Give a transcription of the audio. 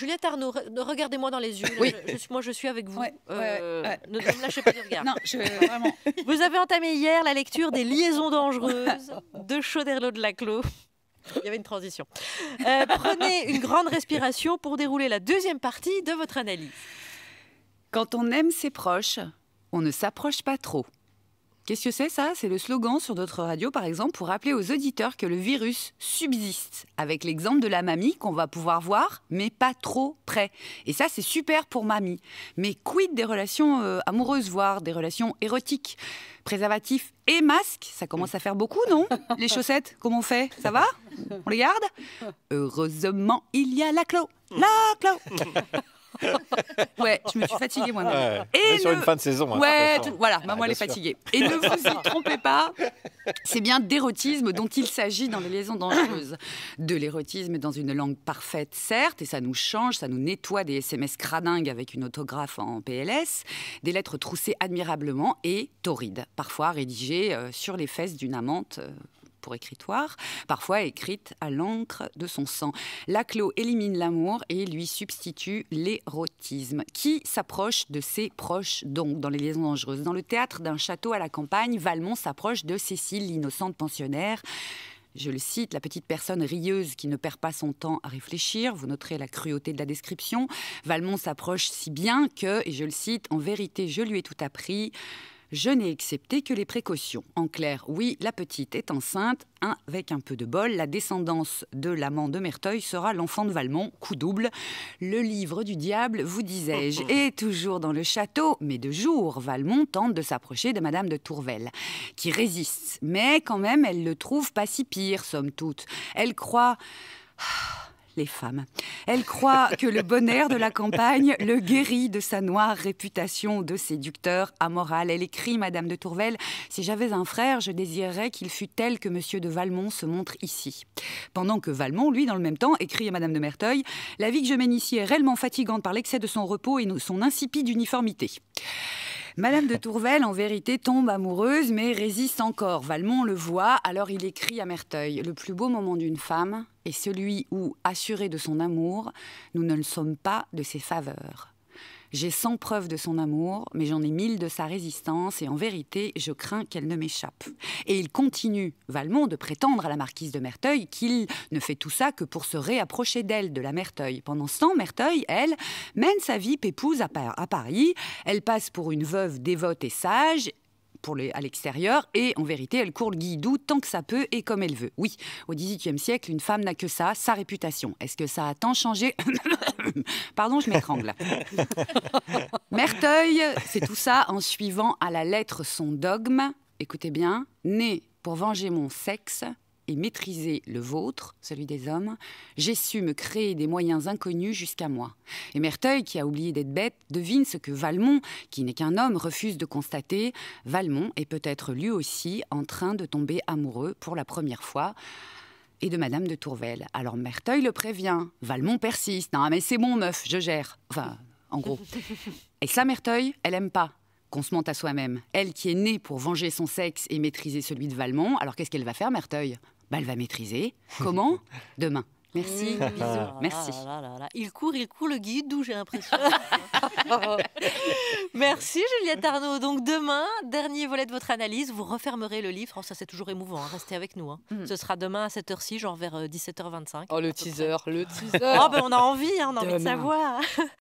Juliette Arnaud, regardez-moi dans les yeux. Je, moi, je suis avec vous. Euh, ne, me lâchez pas du regard. Non, Vous avez entamé hier la lecture des Liaisons dangereuses de Chauderlot de Laclos. Il y avait une transition. Euh, prenez une grande respiration pour dérouler la deuxième partie de votre analyse. Quand on aime ses proches, on ne s'approche pas trop. Qu'est-ce que c'est ça C'est le slogan sur d'autres radios par exemple pour rappeler aux auditeurs que le virus subsiste, avec l'exemple de la mamie qu'on va pouvoir voir, mais pas trop près. Et ça c'est super pour mamie. Mais quid des relations euh, amoureuses, voire des relations érotiques Préservatifs et masques, ça commence à faire beaucoup, non Les chaussettes, comment on fait Ça va On les garde Heureusement, il y a la clo. La clo ouais, je me suis fatiguée moi. même et sur une fin de saison. Hein, ouais, voilà, maman ah, elle est fatiguée. Et ne vous y trompez pas, c'est bien d'érotisme dont il s'agit dans les liaisons dangereuses. De l'érotisme dans une langue parfaite, certes, et ça nous change, ça nous nettoie des SMS cradingues avec une autographe en PLS, des lettres troussées admirablement et torrides, parfois rédigées euh, sur les fesses d'une amante. Euh, pour écritoire, parfois écrite à l'encre de son sang. Laclos élimine l'amour et lui substitue l'érotisme, qui s'approche de ses proches, donc dans les liaisons dangereuses. Dans le théâtre d'un château à la campagne, Valmont s'approche de Cécile, l'innocente pensionnaire. Je le cite, la petite personne rieuse qui ne perd pas son temps à réfléchir. Vous noterez la cruauté de la description. Valmont s'approche si bien que, et je le cite, en vérité, je lui ai tout appris. Je n'ai accepté que les précautions. En clair, oui, la petite est enceinte. Avec un peu de bol, la descendance de l'amant de Merteuil sera l'enfant de Valmont, coup double. Le livre du diable, vous disais-je, oh, oh. est toujours dans le château, mais de jour, Valmont tente de s'approcher de Madame de Tourvel, qui résiste. Mais quand même, elle le trouve pas si pire, somme toute. Elle croit les femmes. Elle croit que le bonheur de la campagne le guérit de sa noire réputation de séducteur amoral. Elle écrit, Madame de Tourvel, Si j'avais un frère, je désirerais qu'il fût tel que Monsieur de Valmont se montre ici. Pendant que Valmont, lui, dans le même temps, écrit à Madame de Merteuil La vie que je mène ici est réellement fatigante par l'excès de son repos et son insipide uniformité. Madame de Tourvel, en vérité, tombe amoureuse, mais résiste encore. Valmont le voit, alors il écrit à Merteuil Le plus beau moment d'une femme est celui où, assuré de son amour, nous ne le sommes pas de ses faveurs. J'ai cent preuves de son amour, mais j'en ai mille de sa résistance, et en vérité, je crains qu'elle ne m'échappe. Et il continue, Valmont, de prétendre à la marquise de Merteuil qu'il ne fait tout ça que pour se réapprocher d'elle, de la Merteuil. Pendant ce temps, Merteuil, elle, mène sa vie pépouse à Paris. Elle passe pour une veuve dévote et sage, les, à l'extérieur et en vérité, elle court le guidou tant que ça peut et comme elle veut. Oui, au XVIIIe siècle, une femme n'a que ça, sa réputation. Est-ce que ça a tant changé Pardon, je m'étrangle. Merteuil, c'est tout ça en suivant à la lettre son dogme. Écoutez bien, né pour venger mon sexe, et le vôtre, celui des hommes, j'ai su me créer des moyens inconnus jusqu'à moi. Et Merteuil, qui a oublié d'être bête, devine ce que Valmont, qui n'est qu'un homme, refuse de constater. Valmont est peut-être lui aussi en train de tomber amoureux pour la première fois et de Madame de Tourvel. Alors Merteuil le prévient, Valmont persiste. Non mais c'est bon meuf, je gère. Enfin, en gros. Et ça, Merteuil, elle aime pas qu'on se mente à soi-même. Elle qui est née pour venger son sexe et maîtriser celui de Valmont, alors qu'est-ce qu'elle va faire, Merteuil bah, Elle va maîtriser. Comment Demain. Merci, mmh. bisous. Ah. Merci. Ah il court, il court le guide, d'où j'ai l'impression. Merci Juliette Arnaud. Donc demain, dernier volet de votre analyse, vous refermerez le livre. Oh, ça c'est toujours émouvant, hein. restez avec nous. Hein. Mmh. Ce sera demain à 7h ci genre vers 17h25. Euh, oh le teaser, le teaser. Oh, ben, on a envie, hein, on a envie de savoir.